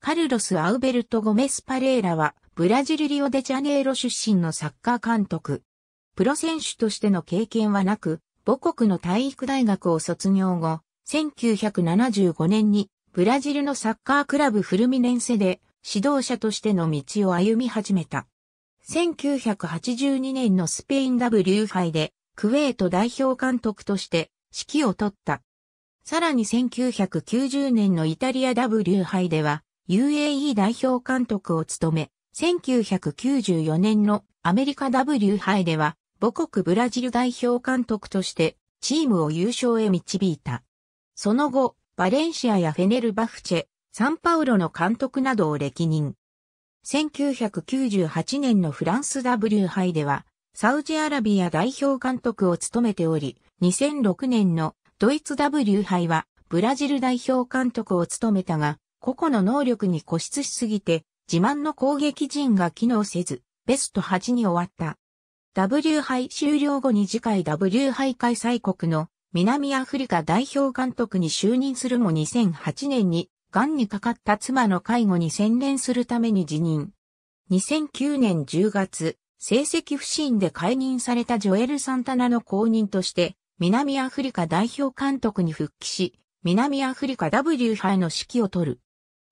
カルロス・アウベルト・ゴメス・パレーラは、ブラジル・リオデジャネイロ出身のサッカー監督。プロ選手としての経験はなく、母国の体育大学を卒業後、1975年にブラジルのサッカークラブフルミネンセで指導者としての道を歩み始めた。1982年のスペイン W 杯でクウェート代表監督として指揮を取った。さらに1990年のイタリア W 杯では UAE 代表監督を務め、1994年のアメリカ W 杯では母国ブラジル代表監督としてチームを優勝へ導いた。その後、バレンシアやフェネルバフチェ、サンパウロの監督などを歴任。1998年のフランス W 杯では、サウジアラビア代表監督を務めており、2006年のドイツ W 杯はブラジル代表監督を務めたが、個々の能力に固執しすぎて、自慢の攻撃陣が機能せず、ベスト8に終わった。W 杯終了後に次回 W 杯開催国の南アフリカ代表監督に就任するも2008年に、癌にかかった妻の介護に専念するために辞任。2009年10月、成績不振で解任されたジョエル・サンタナの後任として、南アフリカ代表監督に復帰し、南アフリカ W 杯の指揮を取る。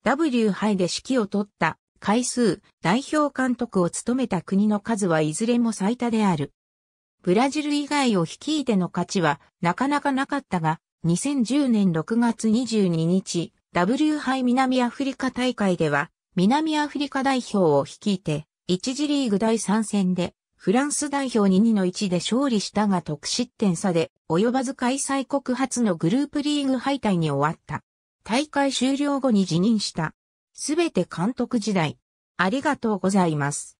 W 杯で指揮を取った回数、代表監督を務めた国の数はいずれも最多である。ブラジル以外を率いての勝ちはなかなかなかったが、2010年6月22日、W 杯南アフリカ大会では、南アフリカ代表を率いて、1次リーグ第3戦で、フランス代表に2の1で勝利したが得失点差で、及ばず開催国初のグループリーグ敗退に終わった。大会終了後に辞任した。すべて監督時代。ありがとうございます。